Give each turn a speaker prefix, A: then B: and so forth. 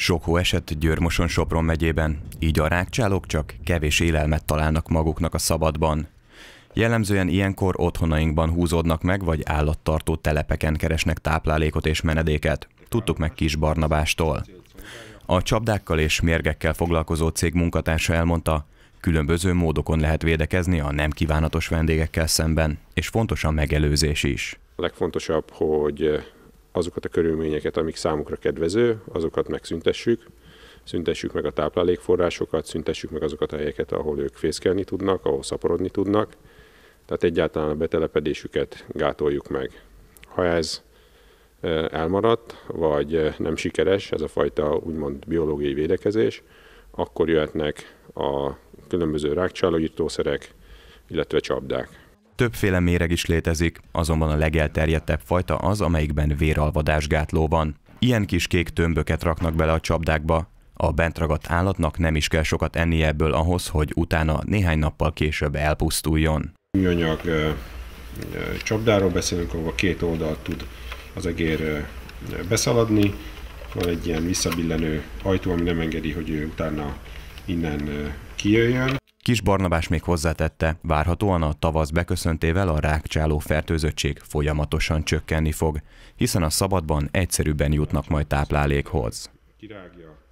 A: Sok hó esett Győrmoson Sopron megyében, így a rákcsálók csak kevés élelmet találnak maguknak a szabadban. Jellemzően ilyenkor otthonainkban húzódnak meg, vagy állattartó telepeken keresnek táplálékot és menedéket. Tudtuk meg Kis Barnabástól. A csapdákkal és mérgekkel foglalkozó cég munkatársa elmondta, különböző módokon lehet védekezni a nem kívánatos vendégekkel szemben, és fontos a megelőzés is.
B: A legfontosabb, hogy azokat a körülményeket, amik számukra kedvező, azokat megszüntessük, szüntessük meg a táplálékforrásokat, szüntessük meg azokat a helyeket, ahol ők fészkelni tudnak, ahol szaporodni tudnak, tehát egyáltalán a betelepedésüket gátoljuk meg. Ha ez elmaradt, vagy nem sikeres ez a fajta úgymond biológiai védekezés, akkor jöhetnek a különböző rákcsálóírtószerek, illetve csapdák.
A: Többféle méreg is létezik, azonban a legelterjedtebb fajta az, amelyikben véralvadásgátló van. Ilyen kis kék tömböket raknak bele a csapdákba, a bent ragadt állatnak nem is kell sokat ennie ebből ahhoz, hogy utána néhány nappal később elpusztuljon. Műanyag csapdáról
B: beszélünk, ahol két oldalt tud az egér beszaladni, van egy ilyen visszabillenő ajtó, ami nem engedi, hogy ő utána innen kijöjjön.
A: Kis Barnabás még hozzátette, várhatóan a tavasz beköszöntével a rákcsáló fertőzöttség folyamatosan csökkenni fog, hiszen a szabadban egyszerűbben jutnak majd táplálékhoz.
B: Kirágja